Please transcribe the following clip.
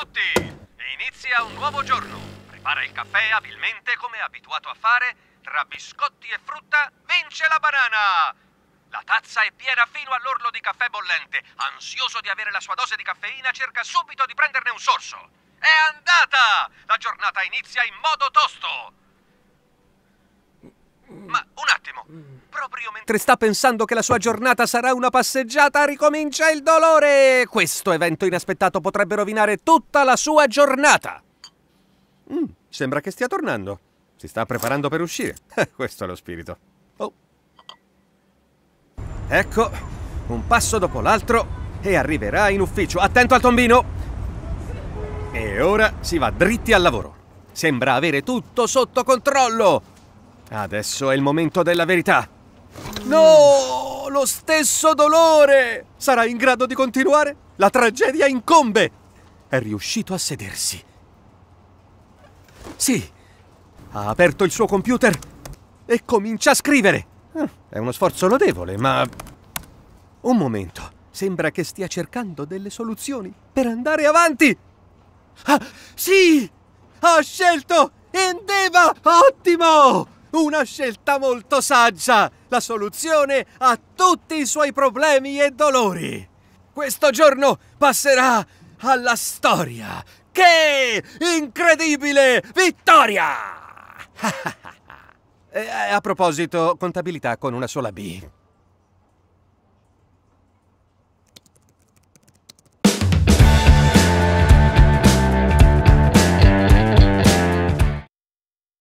tutti! Inizia un nuovo giorno. Prepara il caffè abilmente come abituato a fare. Tra biscotti e frutta vince la banana! La tazza è piena fino all'orlo di caffè bollente. Ansioso di avere la sua dose di caffeina, cerca subito di prenderne un sorso. È andata! La giornata inizia in modo tosto! Ma un attimo, Mentre sta pensando che la sua giornata sarà una passeggiata, ricomincia il dolore! Questo evento inaspettato potrebbe rovinare tutta la sua giornata! Mm, sembra che stia tornando. Si sta preparando per uscire. Questo è lo spirito. Oh. Ecco, un passo dopo l'altro e arriverà in ufficio. Attento al tombino! E ora si va dritti al lavoro. Sembra avere tutto sotto controllo. Adesso è il momento della verità. No! Lo stesso dolore! Sarà in grado di continuare? La tragedia incombe! È riuscito a sedersi. Sì! Ha aperto il suo computer e comincia a scrivere. Eh, è uno sforzo lodevole, ma... Un momento. Sembra che stia cercando delle soluzioni per andare avanti. Ah, sì! Ha scelto Endeva! Ottimo! Una scelta molto saggia, la soluzione a tutti i suoi problemi e dolori. Questo giorno passerà alla storia. Che incredibile vittoria! Eh, a proposito, contabilità con una sola B.